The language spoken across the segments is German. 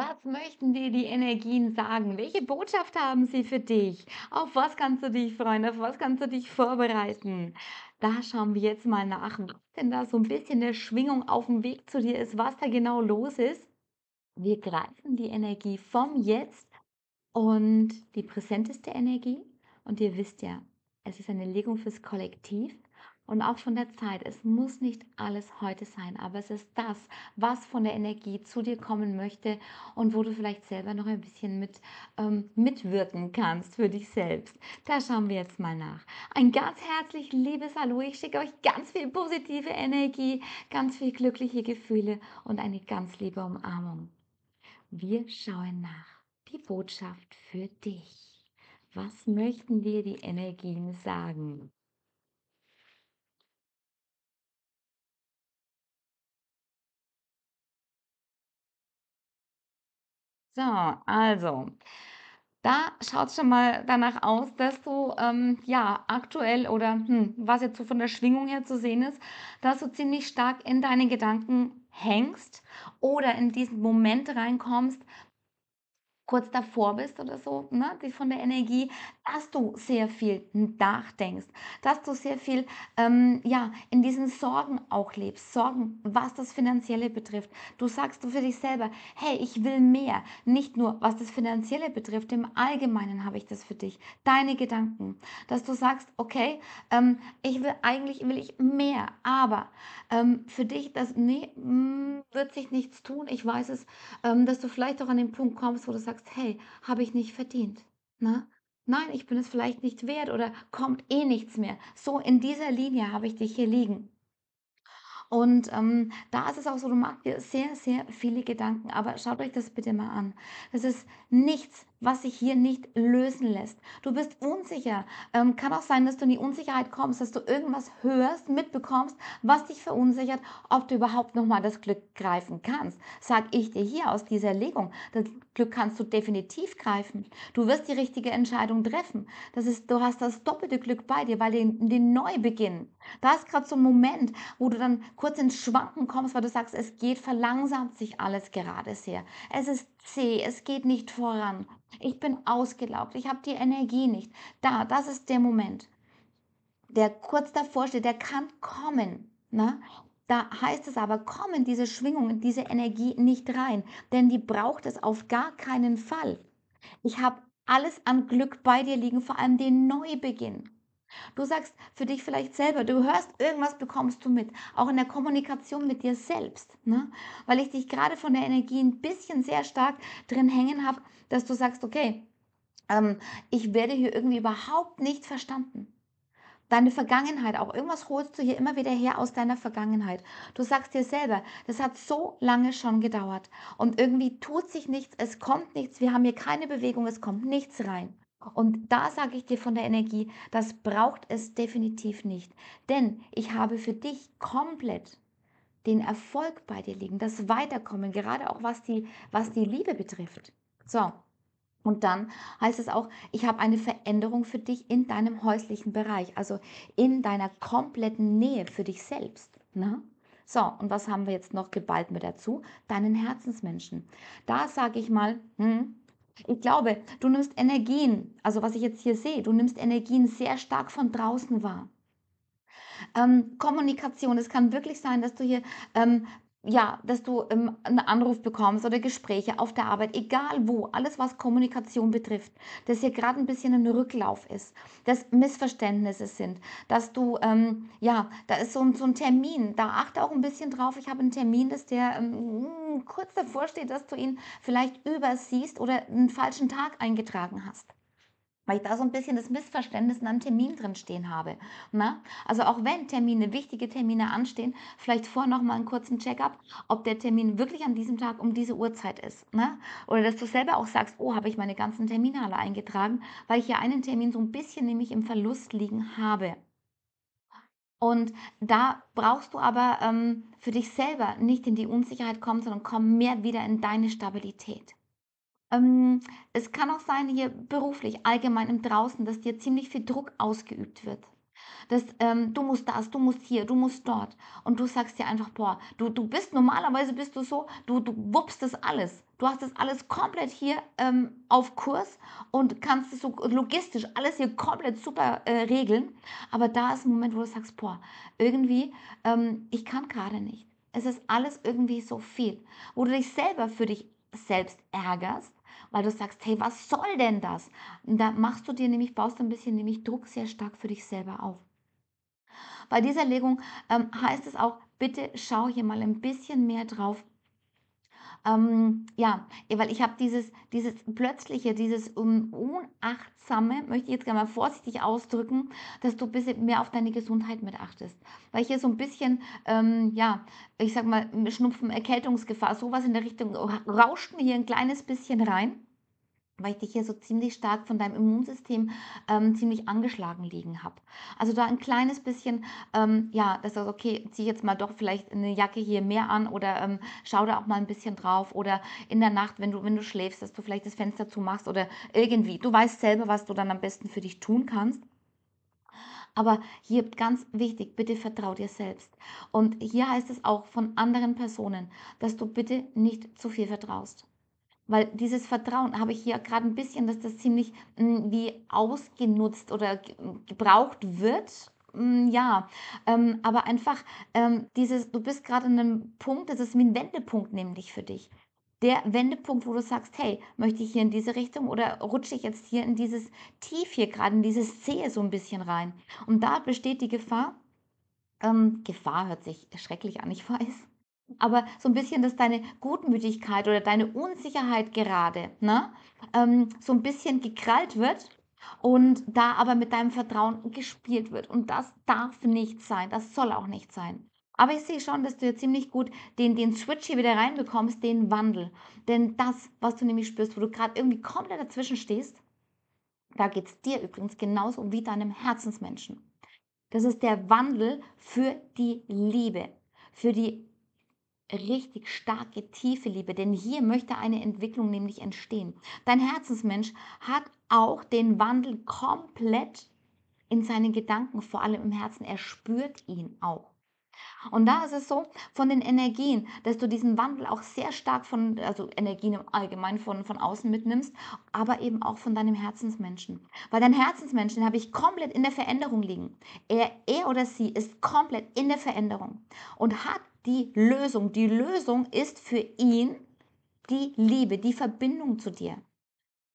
Was möchten dir die Energien sagen? Welche Botschaft haben sie für dich? Auf was kannst du dich freuen? Auf was kannst du dich vorbereiten? Da schauen wir jetzt mal nach, was denn da so ein bisschen der Schwingung auf dem Weg zu dir ist, was da genau los ist. Wir greifen die Energie vom Jetzt und die präsenteste Energie. Und ihr wisst ja, es ist eine Legung fürs Kollektiv und auch von der Zeit. Es muss nicht alles heute sein, aber es ist das, was von der Energie zu dir kommen möchte und wo du vielleicht selber noch ein bisschen mit ähm, mitwirken kannst für dich selbst. Da schauen wir jetzt mal nach. Ein ganz herzlich liebes Hallo. Ich schicke euch ganz viel positive Energie, ganz viel glückliche Gefühle und eine ganz liebe Umarmung. Wir schauen nach. Die Botschaft für dich. Was möchten dir die Energien sagen? So, also. Da schaut es schon mal danach aus, dass du ähm, ja aktuell oder hm, was jetzt so von der Schwingung her zu sehen ist, dass du ziemlich stark in deinen Gedanken hängst oder in diesen Moment reinkommst, kurz davor bist oder so, ne, die von der Energie, dass du sehr viel nachdenkst, dass du sehr viel ähm, ja, in diesen Sorgen auch lebst, Sorgen, was das Finanzielle betrifft. Du sagst du für dich selber, hey, ich will mehr, nicht nur was das Finanzielle betrifft, im Allgemeinen habe ich das für dich, deine Gedanken, dass du sagst, okay, ähm, ich will eigentlich, will ich mehr, aber ähm, für dich, das, nee, mh, mm, wird sich nichts tun, ich weiß es, ähm, dass du vielleicht auch an den Punkt kommst, wo du sagst, sagst, hey, habe ich nicht verdient. Na? Ne? Nein, ich bin es vielleicht nicht wert oder kommt eh nichts mehr. So in dieser Linie habe ich dich hier liegen. Und ähm, da ist es auch so, du machst dir sehr, sehr viele Gedanken, aber schaut euch das bitte mal an. Das ist nichts was sich hier nicht lösen lässt. Du bist unsicher. Ähm, kann auch sein, dass du in die Unsicherheit kommst, dass du irgendwas hörst, mitbekommst, was dich verunsichert, ob du überhaupt nochmal das Glück greifen kannst. Sag ich dir hier aus dieser Legung, das Glück kannst du definitiv greifen. Du wirst die richtige Entscheidung treffen. Das ist, du hast das doppelte Glück bei dir, weil den, den Neubeginn, da ist gerade so ein Moment, wo du dann kurz ins Schwanken kommst, weil du sagst, es geht, verlangsamt sich alles gerade sehr. Es ist sehe, es geht nicht voran. Ich bin ausgelaugt, ich habe die Energie nicht. Da, das ist der Moment, der kurz davor steht, der kann kommen. Ne? Da heißt es aber, kommen diese Schwingungen, diese Energie nicht rein, denn die braucht es auf gar keinen Fall. Ich habe alles an Glück bei dir liegen, vor allem den Neubeginn. Du sagst für dich vielleicht selber, du hörst irgendwas, bekommst du mit, auch in der Kommunikation mit dir selbst, ne? weil ich dich gerade von der Energie ein bisschen sehr stark drin hängen habe, dass du sagst, okay, ähm, ich werde hier irgendwie überhaupt nicht verstanden deine Vergangenheit, auch irgendwas holst du hier immer wieder her aus deiner Vergangenheit. Du sagst dir selber, das hat so lange schon gedauert und irgendwie tut sich nichts, es kommt nichts, wir haben hier keine Bewegung, es kommt nichts rein. Und da sage ich dir von der Energie, das braucht es definitiv nicht. Denn ich habe für dich komplett den Erfolg bei dir liegen, das Weiterkommen, gerade auch was die, was die Liebe betrifft. So, und dann heißt es auch, ich habe eine Veränderung für dich in deinem häuslichen Bereich, also in deiner kompletten Nähe für dich selbst. Ne? So, und was haben wir jetzt noch geballt mit dazu? Deinen Herzensmenschen. Da sage ich mal, hm, ich glaube, du nimmst Energien, also was ich jetzt hier sehe, du nimmst Energien sehr stark von draußen wahr. Ähm, Kommunikation, es kann wirklich sein, dass du hier ähm, ja, dass du ähm, einen Anruf bekommst oder Gespräche auf der Arbeit, egal wo, alles was Kommunikation betrifft, dass hier gerade ein bisschen ein Rücklauf ist, dass Missverständnisse sind, dass du, ähm, ja, da ist so, so ein Termin, da achte auch ein bisschen drauf, ich habe einen Termin, dass der ähm, kurz davor steht, dass du ihn vielleicht übersiehst oder einen falschen Tag eingetragen hast weil ich da so ein bisschen das Missverständnis in einem Termin drin stehen habe. Na? Ne? Also auch wenn Termine, wichtige Termine anstehen, vielleicht vorher nochmal einen kurzen Check-up, ob der Termin wirklich an diesem Tag um diese Uhrzeit ist. Na? Ne? Oder dass du selber auch sagst, oh, habe ich meine ganzen Termine alle eingetragen, weil ich ja einen Termin so ein bisschen nämlich im Verlust liegen habe. Und da brauchst du aber ähm, für dich selber nicht in die Unsicherheit kommen, sondern komm mehr wieder in deine Stabilität. Ähm, es kann auch sein, hier beruflich, allgemein im Draußen, dass dir ziemlich viel Druck ausgeübt wird. Dass ähm, du musst das, du musst hier, du musst dort. Und du sagst dir einfach, boah, du, du bist, normalerweise bist du so, du, du wuppst das alles. Du hast das alles komplett hier ähm, auf Kurs und kannst es so logistisch alles hier komplett super äh, regeln. Aber da ist ein Moment, wo du sagst, boah, irgendwie, ähm, ich kann gerade nicht. Es ist alles irgendwie so viel, wo du dich selber für dich selbst ärgerst weil du sagst, hey, was soll denn das? da machst du dir nämlich, baust ein bisschen nämlich Druck sehr stark für dich selber auf. Bei dieser Legung ähm, heißt es auch, bitte schau hier mal ein bisschen mehr drauf, ähm, ja, weil ich habe dieses, dieses plötzliche, dieses unachtsame, möchte ich jetzt gerne mal vorsichtig ausdrücken, dass du ein bisschen mehr auf deine Gesundheit mit achtest. Weil hier so ein bisschen, ähm, ja, ich sag mal, Schnupfen, Erkältungsgefahr, sowas in der Richtung rauscht mir hier ein kleines bisschen rein weil ich dich hier so ziemlich stark von deinem Immunsystem ähm, ziemlich angeschlagen liegen habe. Also da ein kleines bisschen, ähm, ja, das ist okay, zieh jetzt mal doch vielleicht eine Jacke hier mehr an oder ähm, schau da auch mal ein bisschen drauf oder in der Nacht, wenn du, wenn du schläfst, dass du vielleicht das Fenster zumachst oder irgendwie. Du weißt selber, was du dann am besten für dich tun kannst. Aber hier ganz wichtig, bitte vertrau dir selbst. Und hier heißt es auch von anderen Personen, dass du bitte nicht zu viel vertraust. Weil dieses Vertrauen habe ich hier gerade ein bisschen, dass das ziemlich mh, hm, wie ausgenutzt oder gebraucht wird. Mh, hm, ja, ähm, aber einfach ähm, dieses, du bist gerade an einem Punkt, das ist wie ein Wendepunkt nämlich für dich. Der Wendepunkt, wo du sagst, hey, möchte ich hier in diese Richtung oder rutsche ich jetzt hier in dieses Tief hier gerade, in dieses Zehe so ein bisschen rein. Und da besteht die Gefahr, ähm, Gefahr hört sich schrecklich an, ich weiß aber so ein bisschen, dass deine Gutmütigkeit oder deine Unsicherheit gerade ne, ähm, so ein bisschen gekrallt wird und da aber mit deinem Vertrauen gespielt wird. Und das darf nicht sein, das soll auch nicht sein. Aber ich sehe schon, dass du ja ziemlich gut den, den Switch hier wieder reinbekommst, den Wandel. Denn das, was du nämlich spürst, wo du gerade irgendwie komplett dazwischen stehst, da geht es dir übrigens genauso wie deinem Herzensmenschen. Das ist der Wandel für die Liebe, für die richtig starke, tiefe Liebe, denn hier möchte eine Entwicklung nämlich entstehen. Dein Herzensmensch hat auch den Wandel komplett in seinen Gedanken, vor allem im Herzen. Er spürt ihn auch. Und da ist es so, von den Energien, dass du diesen Wandel auch sehr stark von, also Energien im Allgemeinen von, von außen mitnimmst, aber eben auch von deinem Herzensmenschen. Weil dein Herzensmenschen habe ich komplett in der Veränderung liegen. Er, er oder sie ist komplett in der Veränderung und hat die Lösung. Die Lösung ist für ihn die Liebe, die Verbindung zu dir.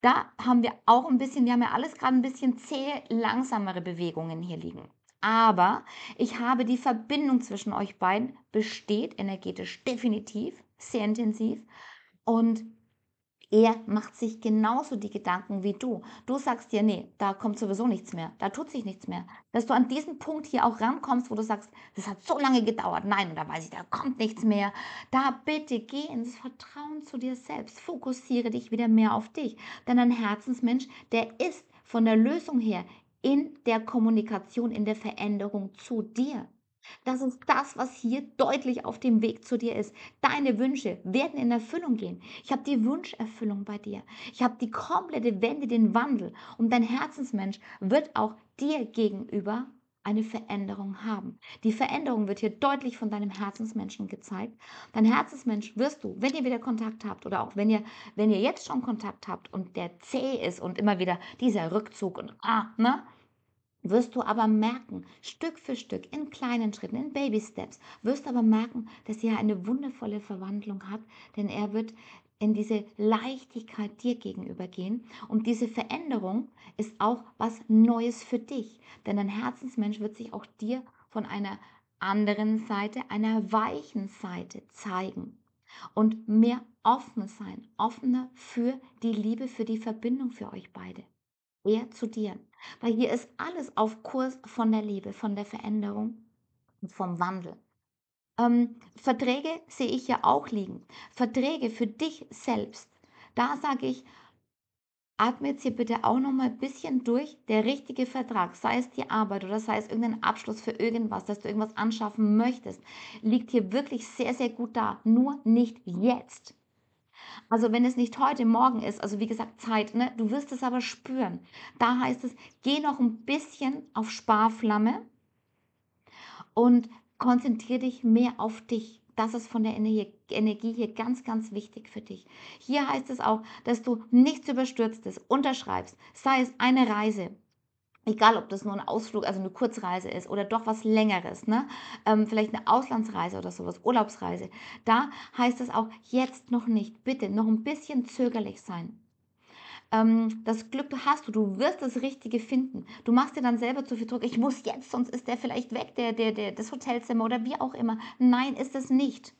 Da haben wir auch ein bisschen, wir haben ja alles gerade ein bisschen zäh, langsamere Bewegungen hier liegen. Aber ich habe die Verbindung zwischen euch beiden besteht energetisch definitiv, sehr intensiv. Und er macht sich genauso die Gedanken wie du. Du sagst dir, nee, da kommt sowieso nichts mehr, da tut sich nichts mehr. Dass du an diesen Punkt hier auch rankommst, wo du sagst, das hat so lange gedauert, nein, da weiß ich, da kommt nichts mehr. Da bitte geh ins Vertrauen zu dir selbst, fokussiere dich wieder mehr auf dich. Denn ein Herzensmensch, der ist von der Lösung her in der Kommunikation, in der Veränderung zu dir dass uns das, was hier deutlich auf dem Weg zu dir ist, deine Wünsche werden in Erfüllung gehen. Ich habe die Wunscherfüllung bei dir. Ich habe die komplette Wende, den Wandel. Und dein Herzensmensch wird auch dir gegenüber eine Veränderung haben. Die Veränderung wird hier deutlich von deinem Herzensmenschen gezeigt. Dein Herzensmensch wirst du, wenn ihr wieder Kontakt habt oder auch wenn ihr, wenn ihr jetzt schon Kontakt habt und der zäh ist und immer wieder dieser Rückzug und ah, ne? wirst du aber merken, Stück für Stück, in kleinen Schritten, in Baby Steps, wirst du aber merken, dass er eine wundervolle Verwandlung hat, denn er wird in diese Leichtigkeit dir gegenüber gehen. Und diese Veränderung ist auch was Neues für dich, denn ein Herzensmensch wird sich auch dir von einer anderen Seite, einer weichen Seite zeigen und mehr offen sein, offener für die Liebe, für die Verbindung für euch beide eher zu dir. Weil hier ist alles auf Kurs von der Liebe, von der Veränderung und vom Wandel. Ähm, Verträge sehe ich ja auch liegen. Verträge für dich selbst. Da sage ich, atme jetzt hier bitte auch noch mal ein bisschen durch. Der richtige Vertrag, sei es die Arbeit oder sei es irgendein Abschluss für irgendwas, dass du irgendwas anschaffen möchtest, liegt hier wirklich sehr, sehr gut da. Nur nicht jetzt. Also wenn es nicht heute, morgen ist, also wie gesagt, Zeit, ne? du wirst es aber spüren. Da heißt es, geh noch ein bisschen auf Sparflamme und konzentriere dich mehr auf dich. Das ist von der Energie hier ganz, ganz wichtig für dich. Hier heißt es auch, dass du nichts Überstürztes unterschreibst, sei es eine Reise, egal ob das nur ein Ausflug, also eine Kurzreise ist oder doch was Längeres, ne? Ähm, vielleicht eine Auslandsreise oder sowas, Urlaubsreise, da heißt es auch jetzt noch nicht, bitte noch ein bisschen zögerlich sein. Ähm, das Glück hast du, du wirst das Richtige finden. Du machst dir dann selber zu viel Druck, ich muss jetzt, sonst ist der vielleicht weg, der, der, der, das Hotelzimmer oder wie auch immer. Nein, ist es nicht.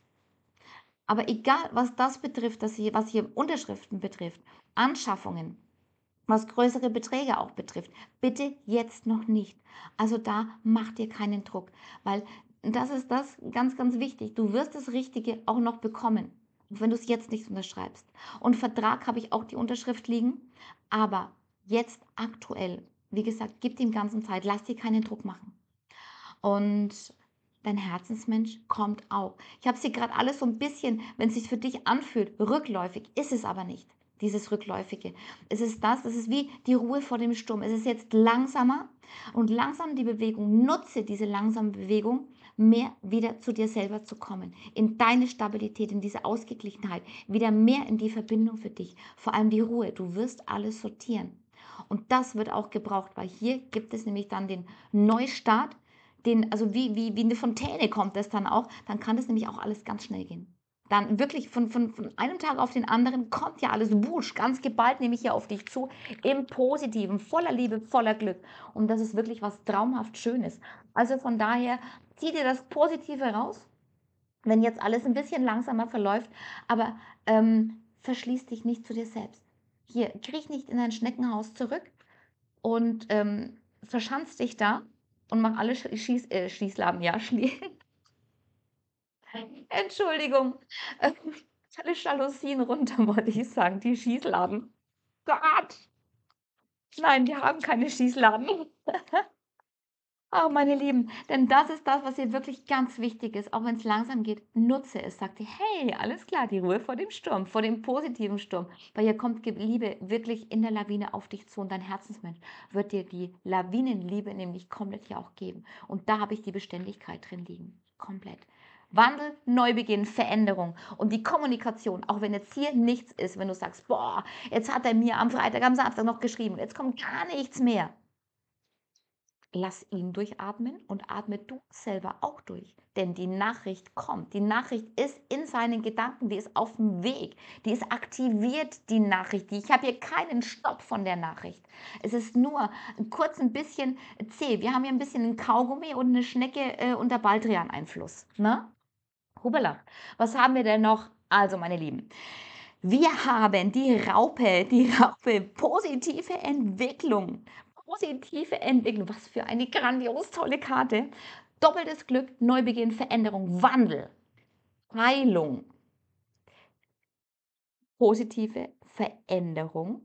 Aber egal, was das betrifft, was hier Unterschriften betrifft, Anschaffungen, was größere Beträge auch betrifft. Bitte jetzt noch nicht. Also da mach dir keinen Druck, weil das ist das ganz, ganz wichtig. Du wirst das Richtige auch noch bekommen, wenn du es jetzt nicht unterschreibst. Und Vertrag habe ich auch die Unterschrift liegen, aber jetzt aktuell, wie gesagt, gib dem Ganzen Zeit, lass dir keinen Druck machen. Und dein Herzensmensch kommt auch. Ich habe sie gerade alles so ein bisschen, wenn es sich für dich anfühlt, rückläufig, ist es aber nicht dieses Rückläufige. Es ist das, es ist wie die Ruhe vor dem Sturm. Es ist jetzt langsamer und langsam die Bewegung. Nutze diese langsame Bewegung, mehr wieder zu dir selber zu kommen, in deine Stabilität, in diese Ausgeglichenheit, wieder mehr in die Verbindung für dich, vor allem die Ruhe. Du wirst alles sortieren. Und das wird auch gebraucht, weil hier gibt es nämlich dann den Neustart, den, also wie, wie, wie eine Fontäne kommt das dann auch, dann kann das nämlich auch alles ganz schnell gehen dann wirklich von, von, von einem Tag auf den anderen kommt ja alles wusch, ganz geballt nehme ich ja auf dich zu, im Positiven, voller Liebe, voller Glück. Und das ist wirklich was traumhaft Schönes. Also von daher, zieh dir das Positive raus, wenn jetzt alles ein bisschen langsamer verläuft, aber ähm, verschließ dich nicht zu dir selbst. Hier, kriech nicht in dein Schneckenhaus zurück und ähm, verschanz dich da und mach alle Schieß, äh, Schießlaben, ja, Schlie Entschuldigung. Alle Jalousien runter, wollte ich sagen. Die Schießladen. Gott! Nein, wir haben keine Schießladen. oh, meine Lieben, denn das ist das, was hier wirklich ganz wichtig ist. Auch wenn es langsam geht, nutze es. Sag dir, hey, alles klar, die Ruhe vor dem Sturm, vor dem positiven Sturm. Weil hier kommt Liebe wirklich in der Lawine auf dich zu und dein Herzensmensch wird dir die Lawinenliebe nämlich komplett hier auch geben. Und da habe ich die Beständigkeit drin liegen. Komplett. Wandel, Neubeginn, Veränderung. Und die Kommunikation, auch wenn jetzt hier nichts ist, wenn du sagst, boah, jetzt hat er mir am Freitag, am Samstag noch geschrieben, jetzt kommt gar nichts mehr. Lass ihn durchatmen und atme du selber auch durch. Denn die Nachricht kommt. Die Nachricht ist in seinen Gedanken, die ist auf dem Weg, die ist aktiviert, die Nachricht. ich habe hier keinen Stopp von der Nachricht. Es ist nur kurz ein bisschen zäh. Wir haben hier ein bisschen einen Kaugummi und eine Schnecke äh, unter Baldrian-Einfluss. Ne? hubala. Was haben wir denn noch? Also, meine Lieben. Wir haben die Raupe, die Raupe, positive Entwicklung. Positive Entwicklung. Was für eine grandios tolle Karte. Doppeltes Glück, Neubeginn, Veränderung, Wandel, Heilung. Positive Veränderung,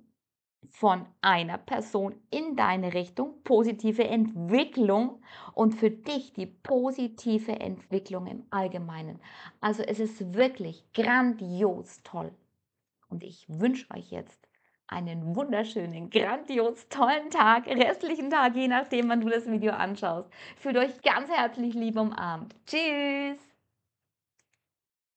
von einer Person in deine Richtung, positive Entwicklung und für dich die positive Entwicklung im Allgemeinen. Also es ist wirklich grandios toll. Und ich wünsche euch jetzt einen wunderschönen, grandios tollen Tag, restlichen Tag, je nachdem, wann du das Video anschaust. Fühlt euch ganz herzlich lieb umarmt. Tschüss!